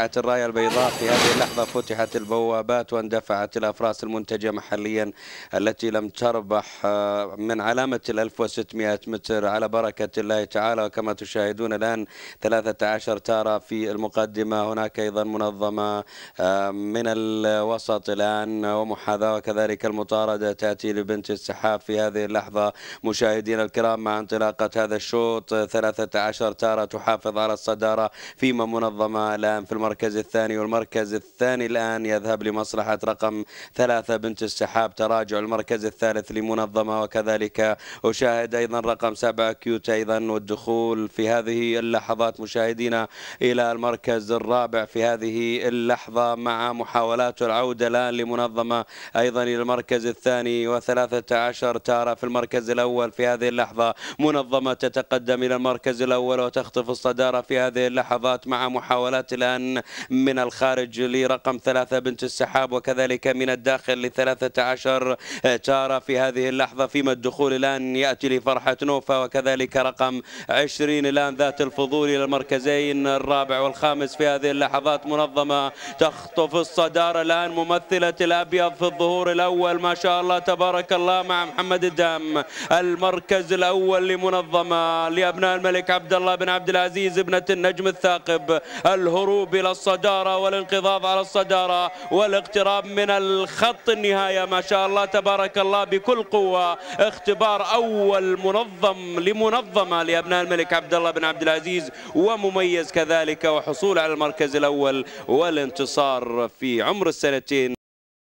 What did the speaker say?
وقعت الراية البيضاء في هذه اللحظة فتحت البوابات واندفعت الأفراس المنتجة محليا التي لم تربح آه، من علامة ال 1600 متر على بركة الله تعالى وكما تشاهدون الآن 13 تارة في المقدمة هناك أيضا منظمة آه، من الوسط الآن ومحاذاة وكذلك المطاردة تأتي لبنت السحاب في هذه اللحظة مشاهدينا الكرام مع انطلاقة هذا الشوط 13 تارة تحافظ على الصدارة فيما منظمة الآن في المقدمة المركز الثاني والمركز الثاني الآن يذهب لمصلحة رقم ثلاثة بنت السحاب تراجع المركز الثالث لمنظمة وكذلك أشاهد أيضا رقم سبعة كيوت أيضا والدخول في هذه اللحظات مشاهدينا إلى المركز الرابع في هذه اللحظة مع محاولات العودة الآن لمنظمة أيضا إلى المركز الثاني وثلاثة عشر تارة في المركز الأول في هذه اللحظة منظمة تتقدم إلى المركز الأول وتخطف الصدارة في هذه اللحظات مع محاولات الآن من الخارج لرقم ثلاثة بنت السحاب وكذلك من الداخل لثلاثة عشر تارة في هذه اللحظة فيما الدخول الآن يأتي لفرحة نوفا وكذلك رقم 20 الآن ذات الفضول إلى المركزين الرابع والخامس في هذه اللحظات منظمة تخطف الصدارة الآن ممثلة الأبيض في الظهور الأول ما شاء الله تبارك الله مع محمد الدام المركز الأول لمنظمة لأبناء الملك عبد الله بن عبد العزيز ابنة النجم الثاقب الهروب إلى إلى الصدارة والانقضاض على الصدارة والاقتراب من الخط النهاية ما شاء الله تبارك الله بكل قوة اختبار أول منظم لمنظمة لأبناء الملك عبد الله بن عبد العزيز ومميز كذلك وحصول على المركز الأول والانتصار في عمر السنتين